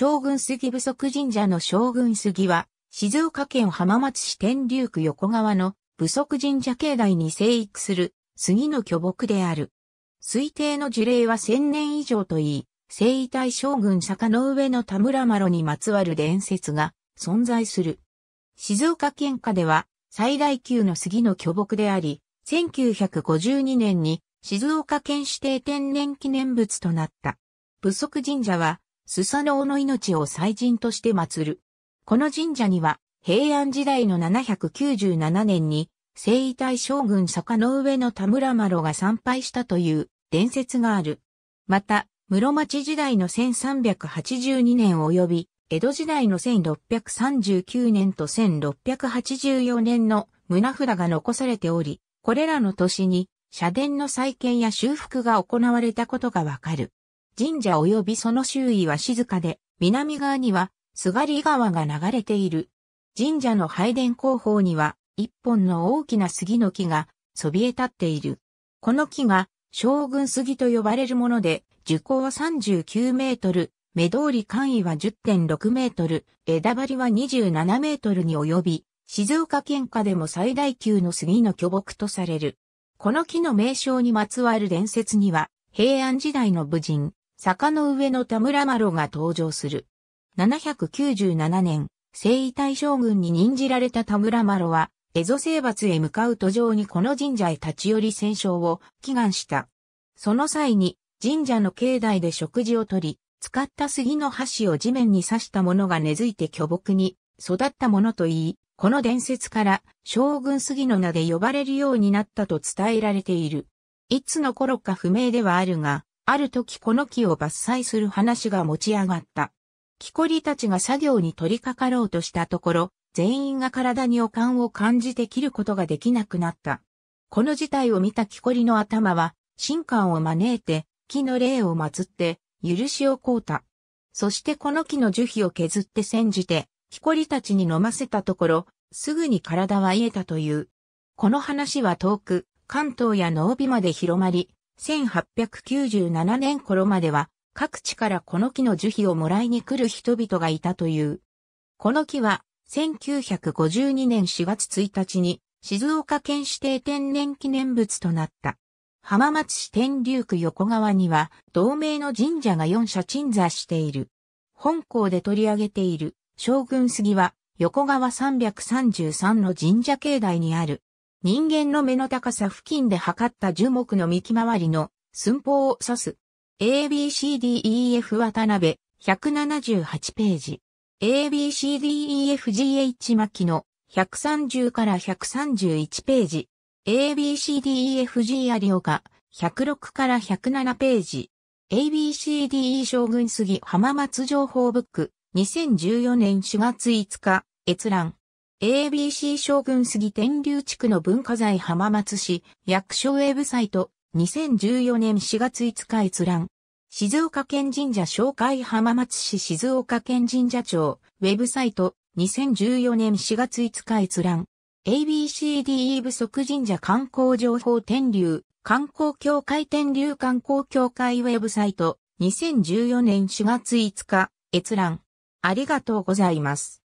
将軍杉不足神社の将軍杉は、静岡県浜松市天竜区横川の不足神社境内に生育する杉の巨木である。推定の樹齢は千年以上といい、聖遺体将軍坂の上の田村麻呂にまつわる伝説が存在する。静岡県下では最大級の杉の巨木であり、1952年に静岡県指定天然記念物となった。不足神社はスサノオの命を祭神として祀る。この神社には、平安時代の797年に、聖遺体将軍坂の上の田村麻呂が参拝したという伝説がある。また、室町時代の1382年及び、江戸時代の1639年と1684年の胸札が残されており、これらの年に社殿の再建や修復が行われたことがわかる。神社及びその周囲は静かで、南側には、すがり川が流れている。神社の拝殿後方には、一本の大きな杉の木が、そびえ立っている。この木が、将軍杉と呼ばれるもので、樹高は39メートル、目通り簡易は10.6メートル、枝張りは27メートルに及び、静岡県下でも最大級の杉の巨木とされる。この木の名称にまつわる伝説には、平安時代の武人、坂の上の田村麻呂が登場する。797年、征夷大将軍に任じられた田村麻呂は、蝦夷征伐へ向かう途上にこの神社へ立ち寄り戦勝を祈願した。その際に、神社の境内で食事をとり、使った杉の箸を地面に刺したものが根付いて巨木に育ったものといい、この伝説から将軍杉の名で呼ばれるようになったと伝えられている。いつの頃か不明ではあるが、ある時この木を伐採する話が持ち上がった。木こりたちが作業に取り掛かろうとしたところ、全員が体に悪感を感じて切ることができなくなった。この事態を見た木こりの頭は、神官を招いて、木の霊を祀って、許しを請うた。そしてこの木の樹皮を削って煎じて、木こりたちに飲ませたところ、すぐに体は癒えたという。この話は遠く、関東や濃尾まで広まり、1897年頃までは、各地からこの木の樹皮をもらいに来る人々がいたという。この木は、1952年4月1日に、静岡県指定天然記念物となった。浜松市天竜区横川には、同名の神社が4社鎮座している。本校で取り上げている、将軍杉は、横川333の神社境内にある、人間の目の高さ付近で測った樹木の幹回りの寸法を指す。ABCDEF 渡辺、178ページ。ABCDEFGH 巻の130から131ページ。ABCDEFG 有岡、106から107ページ。ABCDE 将軍杉浜松情報ブック、2014年4月5日、閲覧。ABC 将軍杉天竜地区の文化財浜松市役所ウェブサイト2014年4月5日閲覧。静岡県神社紹介浜松市静岡県神社庁ウェブサイト2014年4月5日閲覧。ABCDE 不足神社観光情報天竜観光協会天竜観光協会ウェブサイト2014年4月5日閲覧。ありがとうございます。